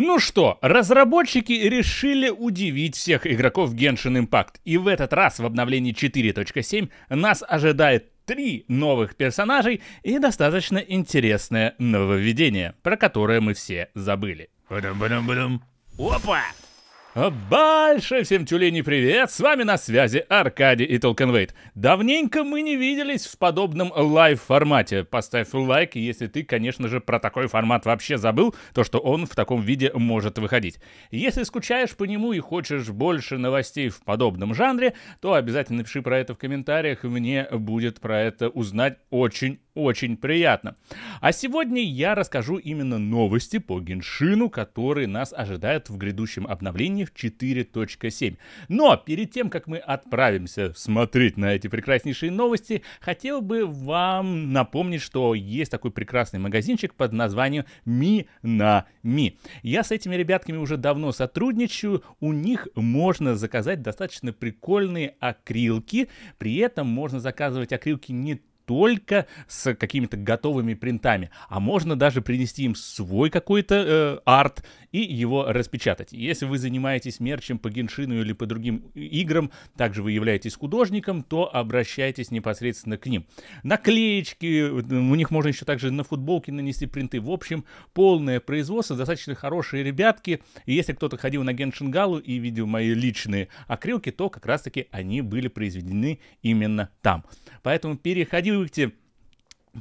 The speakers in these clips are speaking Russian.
Ну что, разработчики решили удивить всех игроков Genshin Impact, и в этот раз в обновлении 4.7 нас ожидает три новых персонажей и достаточно интересное нововведение, про которое мы все забыли. Опа! Больше всем тюлени привет! С вами на связи Аркадий и Толкенвейт. Давненько мы не виделись в подобном лайв-формате. Поставь лайк, если ты, конечно же, про такой формат вообще забыл, то что он в таком виде может выходить. Если скучаешь по нему и хочешь больше новостей в подобном жанре, то обязательно пиши про это в комментариях, мне будет про это узнать очень очень приятно. А сегодня я расскажу именно новости по Геншину, которые нас ожидают в грядущем обновлении в 4.7. Но перед тем, как мы отправимся смотреть на эти прекраснейшие новости, хотел бы вам напомнить, что есть такой прекрасный магазинчик под названием Ми на Ми. Я с этими ребятками уже давно сотрудничаю, у них можно заказать достаточно прикольные акрилки, при этом можно заказывать акрилки не только с какими-то готовыми принтами, а можно даже принести им свой какой-то э, арт и его распечатать. Если вы занимаетесь мерчем по геншину или по другим играм, также вы являетесь художником, то обращайтесь непосредственно к ним. Наклеечки, у них можно еще также на футболке нанести принты. В общем, полное производство, достаточно хорошие ребятки. И если кто-то ходил на Геншингалу и видел мои личные акрилки, то как раз таки они были произведены именно там. Поэтому переходи ссылке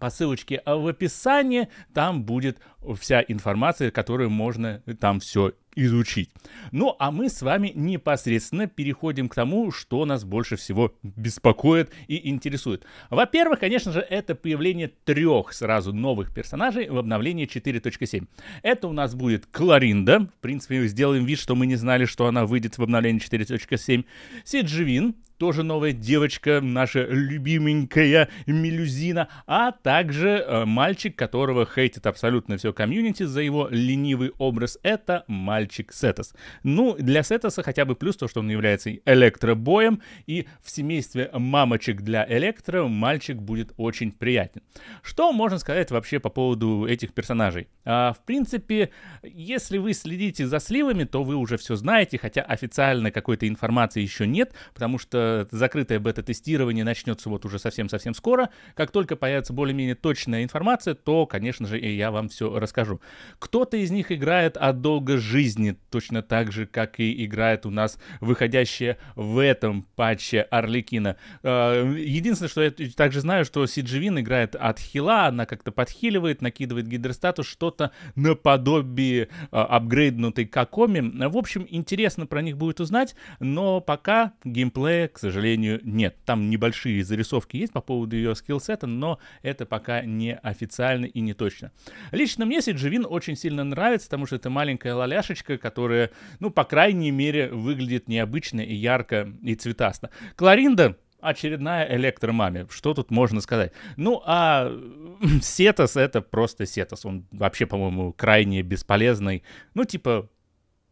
по ссылочке в описании, там будет вся информация, которую можно там все изучить. Ну, а мы с вами непосредственно переходим к тому, что нас больше всего беспокоит и интересует. Во-первых, конечно же, это появление трех сразу новых персонажей в обновлении 4.7. Это у нас будет Кларинда. В принципе, сделаем вид, что мы не знали, что она выйдет в обновлении 4.7. Сидживин, тоже новая девочка, наша любименькая Мелюзина, а также э, мальчик, которого хейтит абсолютно все комьюнити за его ленивый образ, это мальчик Сетос. Ну, для Сетоса хотя бы плюс то, что он является электробоем, и в семействе мамочек для электро мальчик будет очень приятен. Что можно сказать вообще по поводу этих персонажей? А, в принципе, если вы следите за сливами, то вы уже все знаете, хотя официально какой-то информации еще нет, потому что э, закрытое бета-тестирование начнется вот уже совсем-совсем скоро. Как только появится более-менее точная информация, то, конечно же, и я вам все расскажу. Кто-то из них играет от долга жизни, точно так же, как и играет у нас выходящая в этом патче Орликина. Э, единственное, что я также знаю, что Сидживин играет от хила, она как-то подхиливает, накидывает гидростатус, что-то наподобие э, апгрейднутой Какоми. В общем, интересно про них будет узнать, но пока геймплея, к сожалению, нет. Там небольшие зарисовки есть по поводу ее скиллсета, но это пока не официально и не точно. Лично мне сиджевин очень сильно нравится, потому что это маленькая лоляшечка, которая, ну, по крайней мере, выглядит необычно и ярко, и цветасто. Кларинда очередная электромаме. Что тут можно сказать? Ну, а Сетос — это просто Сетос. Он вообще, по-моему, крайне бесполезный. Ну, типа,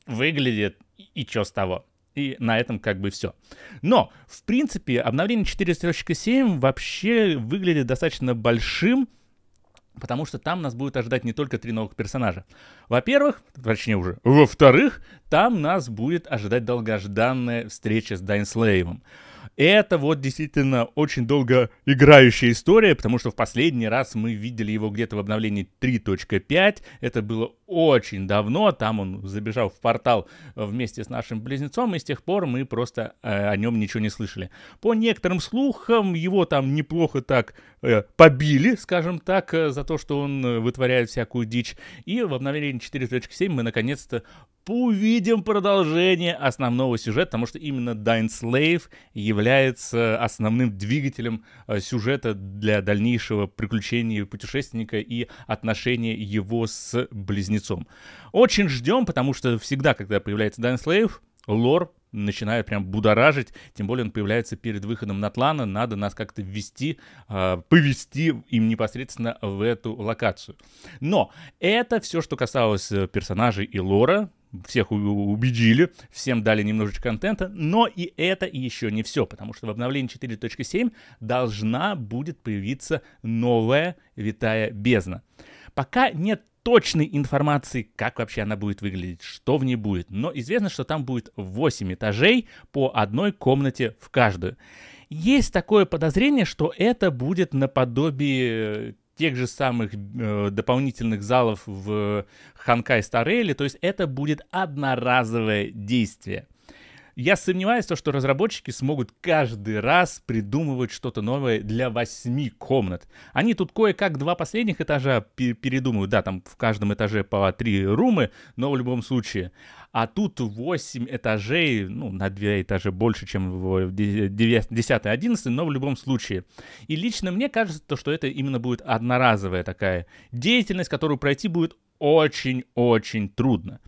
выглядит и чё с того. И на этом как бы все. Но, в принципе, обновление 4.7 вообще выглядит достаточно большим, потому что там нас будет ожидать не только три новых персонажа. Во-первых, точнее уже, во-вторых, там нас будет ожидать долгожданная встреча с Дайнслейвом. Это вот действительно очень долго играющая история, потому что в последний раз мы видели его где-то в обновлении 3.5. Это было очень давно. Там он забежал в портал э, вместе с нашим близнецом, и с тех пор мы просто э, о нем ничего не слышали. По некоторым слухам, его там неплохо так э, побили, скажем так, э, за то, что он э, вытворяет всякую дичь. И в обновлении 4.7 мы наконец-то увидим продолжение основного сюжета, потому что именно Dying Slave является основным двигателем э, сюжета для дальнейшего приключения путешественника и отношения его с близнецом. Очень ждем, потому что всегда, когда появляется Dying Slave, лор начинает прям будоражить, тем более он появляется перед выходом на Тлана, надо нас как-то ввести, э, повести им непосредственно в эту локацию. Но это все, что касалось э, персонажей и лора, всех убедили, всем дали немножечко контента, но и это еще не все, потому что в обновлении 4.7 должна будет появиться новая витая бездна. Пока нет точной информации, как вообще она будет выглядеть, что в ней будет. Но известно, что там будет 8 этажей по одной комнате в каждую. Есть такое подозрение, что это будет наподобие э, тех же самых э, дополнительных залов в Ханкай Стареле, то есть это будет одноразовое действие. Я сомневаюсь, в то, что разработчики смогут каждый раз придумывать что-то новое для восьми комнат. Они тут кое-как два последних этажа передумывают. Да, там в каждом этаже по три румы, но в любом случае. А тут восемь этажей, ну, на 2 этажа больше, чем в 10-11, но в любом случае. И лично мне кажется, то, что это именно будет одноразовая такая деятельность, которую пройти будет очень-очень трудно.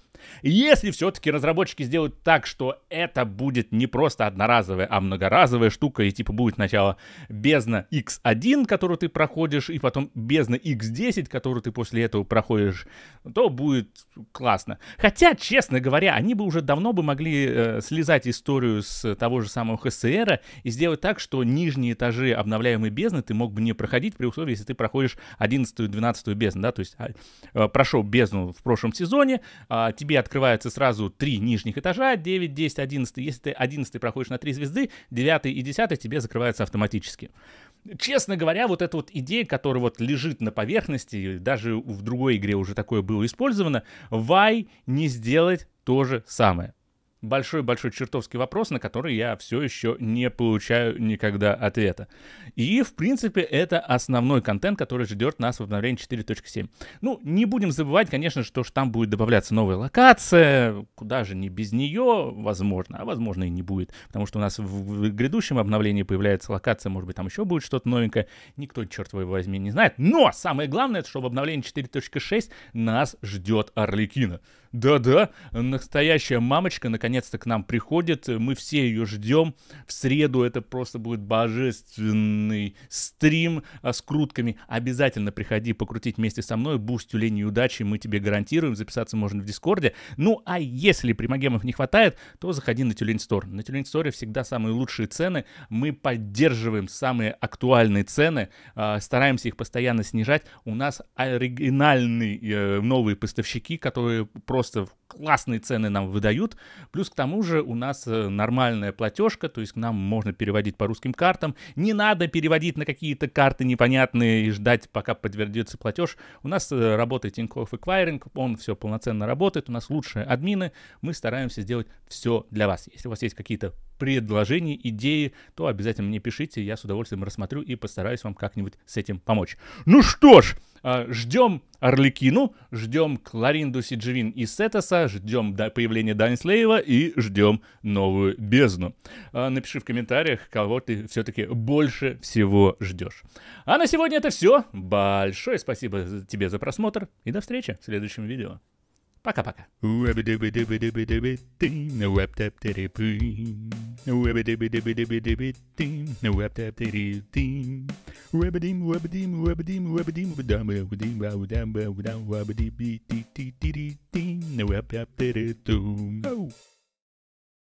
Если все-таки разработчики сделают так, что это будет не просто одноразовая, а многоразовая штука, и типа будет сначала бездна X1, которую ты проходишь, и потом бездна X10, которую ты после этого проходишь, то будет классно. Хотя, честно говоря, они бы уже давно бы могли э, слезать историю с того же самого ХСР и сделать так, что нижние этажи обновляемой бездны ты мог бы не проходить при условии, если ты проходишь 11-12 бездну, да, то есть а, э, прошел бездну в прошлом сезоне, э, тебе тебе открываются сразу три нижних этажа, 9, 10, 11. Если ты 11 проходишь на 3 звезды, 9 и 10 тебе закрываются автоматически. Честно говоря, вот эта вот идея, которая вот лежит на поверхности, даже в другой игре уже такое было использовано, Why не сделать то же самое большой-большой чертовский вопрос, на который я все еще не получаю никогда ответа. И, в принципе, это основной контент, который ждет нас в обновлении 4.7. Ну, не будем забывать, конечно, что ж там будет добавляться новая локация, куда же не без нее, возможно, а возможно и не будет, потому что у нас в, в грядущем обновлении появляется локация, может быть, там еще будет что-то новенькое, никто, черт возьми, не знает. Но самое главное, это что в обновлении 4.6 нас ждет Орликина. Да-да, настоящая мамочка наконец-то к нам приходит. Мы все ее ждем. В среду это просто будет божественный стрим а, с крутками. Обязательно приходи покрутить вместе со мной. Буст тюлени удачи мы тебе гарантируем. Записаться можно в Дискорде. Ну, а если примагемов не хватает, то заходи на Тюлень Стор. На Тюлень Сторе всегда самые лучшие цены. Мы поддерживаем самые актуальные цены. А, стараемся их постоянно снижать. У нас оригинальные э, новые поставщики, которые просто просто классные цены нам выдают. Плюс к тому же у нас э, нормальная платежка, то есть к нам можно переводить по русским картам. Не надо переводить на какие-то карты непонятные и ждать, пока подтвердится платеж. У нас э, работает Тинькофф Эквайринг, он все полноценно работает, у нас лучшие админы, мы стараемся сделать все для вас. Если у вас есть какие-то предложения, идеи, то обязательно мне пишите, я с удовольствием рассмотрю и постараюсь вам как-нибудь с этим помочь. Ну что ж, а, ждем Орликину, ждем Кларинду Сидживин и Сетаса, ждем до появления Данислеева и ждем новую бездну. А, напиши в комментариях, кого ты все-таки больше всего ждешь. А на сегодня это все. Большое спасибо тебе за просмотр и до встречи в следующем видео. Пока, пока. Oh.